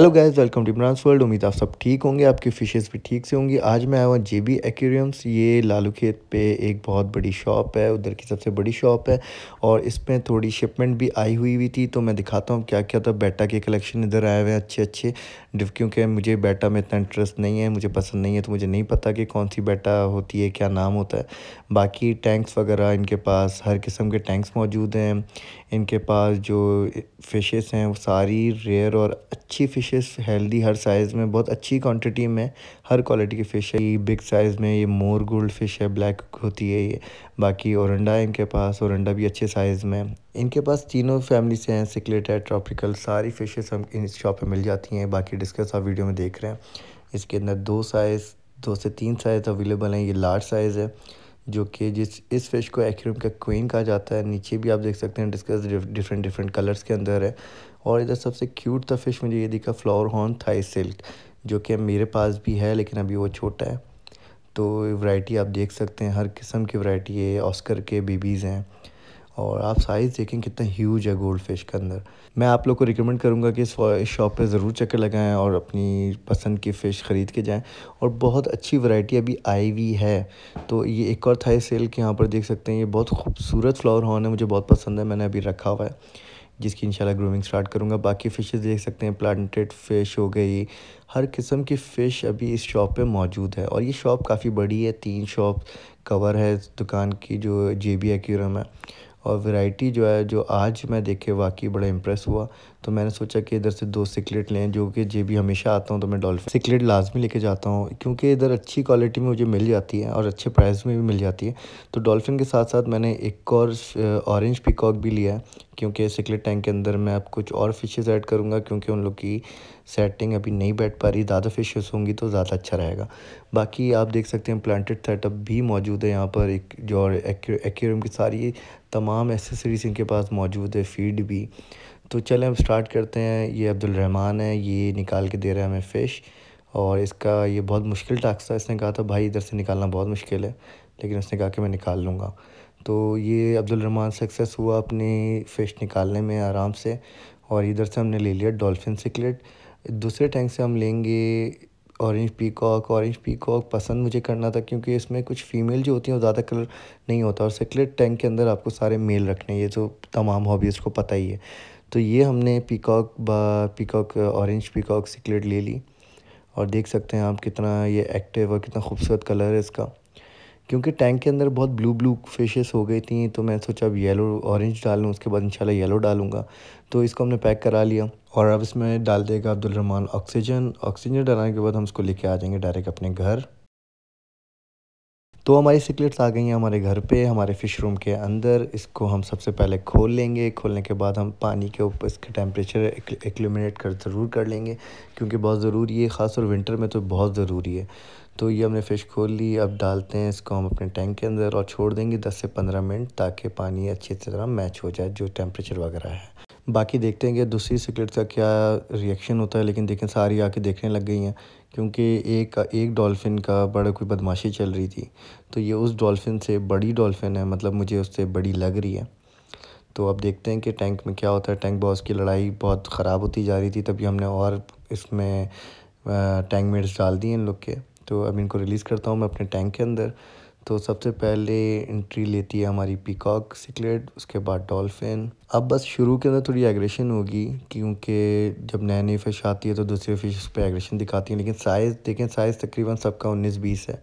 hello guys welcome to Imran world उम्मीद आप सब ठीक होंगे आपकी फिशेस भी ठीक से होंगी आज मैं आया हूँ जे बी एक्वेरियम्स ये लालू खेत पे एक बहुत बड़ी शॉप है उधर की सबसे बड़ी शॉप है और इसमें थोड़ी शिपमेंट भी आई हुई हुई थी तो मैं दिखाता हूँ क्या क्या था बेटा के कलेक्शन इधर आए हुए हैं अच्छे अच्छे क्योंकि मुझे बेटा में इतना इंटरेस्ट नहीं है मुझे पसंद नहीं है तो मुझे नहीं पता कि कौन सी बेटा होती है क्या नाम होता है बाकी टैंक्स वगैरह इनके पास हर किस्म के टैंक्स मौजूद हैं इनके पास जो फ़िशेस हैं वो सारी रेयर और अच्छी फ़िशेस हेल्दी हर साइज़ में बहुत अच्छी क्वांटिटी में हर क्वालिटी की फ़िश है ये बिग साइज़ में ये मोर गोल्ड फ़िश है ब्लैक होती है ये बाकी औरंडा है इनके पास औरंडा भी अच्छे साइज़ में इनके पास तीनों फैमिली से हैं सिकलेट है ट्रॉपिकल सारी फ़िशेस हम इन शॉप पे मिल जाती हैं बाकी रेट आप साथ वीडियो में देख रहे हैं इसके अंदर दो साइज़ दो से तीन साइज़ अवेलेबल हैं ये लार्ज साइज़ है जो कि जिस इस फिश को एक्म का क्वीन कहा जाता है नीचे भी आप देख सकते हैं डिस्कस डिफरेंट डिफरेंट कलर्स के अंदर है और इधर सबसे क्यूट था फिश मुझे ये दिखा फ्लावर हॉर्न थाई सिल्क जो कि मेरे पास भी है लेकिन अभी वो छोटा है तो वैरायटी आप देख सकते हैं हर किस्म की वैरायटी है ऑस्कर के बेबीज़ हैं और आप साइज़ देखें कितना ह्यूज है गोल्ड फिश के अंदर मैं आप लोग को रिकमेंड करूँगा कि इस शॉप पे ज़रूर चक्कर लगाएं और अपनी पसंद की फ़िश ख़रीद के जाएं और बहुत अच्छी वैरायटी अभी आई हुई है तो ये एक और थाई सेल के यहाँ पर देख सकते हैं ये बहुत खूबसूरत फ्लावर हॉर्न है मुझे बहुत पसंद है मैंने अभी रखा हुआ है जिसकी इंशाल्लाह ग्रूमिंग स्टार्ट करूँगा बाकी फ़िशेज़ देख सकते हैं प्लांटेड फ़िश हो गई हर किस्म की फ़िश अभी इस शॉप पे मौजूद है और ये शॉप काफ़ी बड़ी है तीन शॉप कवर है दुकान की जो जे बी एक्यूरम है और वैरायटी जो है जो आज मैं देखे वाकई बड़ा इम्प्रेस हुआ तो मैंने सोचा कि इधर से दो सिकलेट लें जो कि जे भी हमेशा आता हूँ तो मैं डॉल्फिन सिकलेट लाजमी लेके जाता हूँ क्योंकि इधर अच्छी क्वालिटी में मुझे मिल जाती है और अच्छे प्राइस में भी मिल जाती है तो डॉल्फिन के साथ साथ मैंने एक और ऑरेंज पिकॉक भी लिया है क्योंकि सिकलेट टैंक के अंदर मैं अब कुछ और फिशेज़ ऐड करूँगा क्योंकि उन लोग की सेटिंग अभी नहीं बैठ पा रही ज़्यादा फिशेज होंगी तो ज़्यादा अच्छा रहेगा बाकी आप देख सकते हैं प्लांटेड सेटअप भी मौजूद है यहाँ पर एक जो एक्वेरियम की सारी तमाम एसेसरीज इनके पास मौजूद है फीड भी तो चलें हम स्टार्ट करते हैं ये अब्दुल रहमान है ये निकाल के दे रहा है हमें फ़िश और इसका ये बहुत मुश्किल टास्क था इसने कहा था भाई इधर से निकालना बहुत मुश्किल है लेकिन उसने कहा कि मैं निकाल लूँगा तो ये अब्दुल रहमान सक्सेस हुआ अपनी फ़िश निकालने में आराम से और इधर से हमने ले लिया डॉल्फिन सिकलेट दूसरे टैंक से हम लेंगे ऑरेंज पीकॉक ऑरेंज पीकॉक पसंद मुझे करना था क्योंकि इसमें कुछ फीमेल जो होती हैं वो ज़्यादा कलर नहीं होता और सिकलेट टैंक के अंदर आपको सारे मेल रखने ये तो तमाम हॉबीज़ को पता ही है तो ये हमने peacock peacock orange peacock cichlid ले ली और देख सकते हैं आप कितना ये एक्टिव और कितना खूबसूरत कलर है इसका क्योंकि टैंक के अंदर बहुत ब्लू ब्लू फिशेस हो गई थी तो मैं सोचा अब येलो ऑरेंज डाल लूँ उसके बाद इंशाल्लाह येलो डालूंगा तो इसको हमने पैक करा लिया और अब इसमें डाल देगा अब्दुलरमान ऑक्सीजन ऑक्सीजन डालने के बाद हम इसको लेके आ जाएंगे डायरेक्ट अपने घर तो हमारी सिकलेट्स आ गई हैं हमारे घर पे हमारे फ़िश रूम के अंदर इसको हम सबसे पहले खोल लेंगे खोलने के बाद हम पानी के ऊपर इसका टेम्परेचर एक्लूमिनेट कर ज़रूर कर लेंगे क्योंकि बहुत ज़रूरी है ख़ासतौर विंटर में तो बहुत ज़रूरी है तो ये हमने फ़िश खोल ली अब डालते हैं इसको हम अपने टैंक के अंदर और छोड़ देंगे दस से पंद्रह मिनट ताकि पानी अच्छी तरह मैच हो जाए जो टेम्परेचर वगैरह है बाकी देखते हैं कि दूसरी सिकलेट्स का क्या रिएक्शन होता है लेकिन देखें सारी आके देखने लग गई हैं क्योंकि एक एक डॉल्फ़िन का बड़ा कोई बदमाशी चल रही थी तो ये उस डॉल्फ़िन से बड़ी डॉल्फ़िन है मतलब मुझे उससे बड़ी लग रही है तो अब देखते हैं कि टैंक में क्या होता है टैंक बॉस की लड़ाई बहुत ख़राब होती जा रही थी तभी हमने और इसमें टैंक मेट्स डाल दिए इन लोग के तो अब इनको रिलीज़ करता हूँ मैं अपने टैंक के अंदर तो सबसे पहले एंट्री लेती है हमारी पिकॉक सिकलेट उसके बाद डॉल्फिन अब बस शुरू के अंदर थोड़ी एग्रेशन होगी क्योंकि जब नई नई फ़िश आती है तो दूसरे फिश पे एग्रेशन दिखाती है लेकिन साइज़ देखें साइज़ तकरीबन सबका उन्नीस बीस है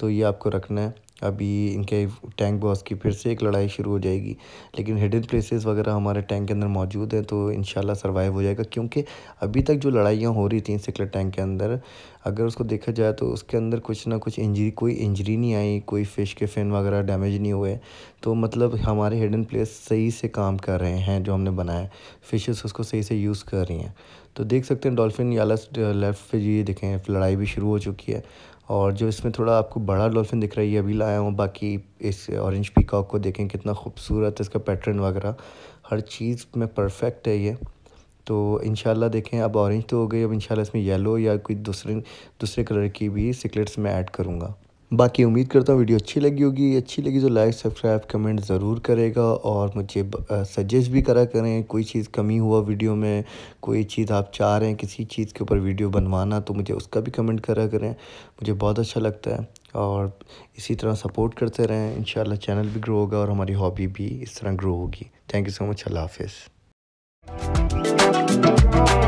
तो ये आपको रखना है अभी इनके टैंक बॉस की फिर से एक लड़ाई शुरू हो जाएगी लेकिन हिडन प्लेसेस वगैरह हमारे टैंक के अंदर मौजूद हैं तो इन सर्वाइव हो जाएगा क्योंकि अभी तक जो लड़ाइयाँ हो रही थी सिकलर टैंक के अंदर अगर उसको देखा जाए तो उसके अंदर कुछ ना कुछ इंजरी कोई इंजरी नहीं आई कोई फ़िश के फिन वगैरह डैमेज नहीं हुए तो मतलब हमारे हिडन प्लेस सही से काम कर रहे हैं जो हमने बनाया फ़िशेस उसको सही से यूज़ कर रही हैं तो देख सकते हैं डॉल्फ़िन या लेफ़्ट पे ये देखें लड़ाई भी शुरू हो चुकी है और जो इसमें थोड़ा आपको बड़ा डॉल्फ़िन दिख रहा है ये अभी लाया हूँ बाकी इस ऑरेंज पीकॉक को देखें कितना खूबसूरत है इसका पैटर्न वगैरह हर चीज़ में परफेक्ट है ये तो इन देखें अब ऑरेंज तो हो गई अब इन इसमें येलो या कोई दूसरे दूसरे कलर की भी सिकलेट्स मैं ऐड करूँगा बाकी उम्मीद करता हूँ वीडियो अच्छी लगी होगी अच्छी लगी तो लाइक सब्सक्राइब कमेंट ज़रूर करेगा और मुझे सजेस्ट भी करा करें कोई चीज़ कमी हुआ वीडियो में कोई चीज़ आप चाह रहे हैं किसी चीज़ के ऊपर वीडियो बनवाना तो मुझे उसका भी कमेंट करा करें मुझे बहुत अच्छा लगता है और इसी तरह सपोर्ट करते रहें इन चैनल भी ग्रो होगा और हमारी हॉबी भी इस तरह ग्रो होगी thank you so much Allah half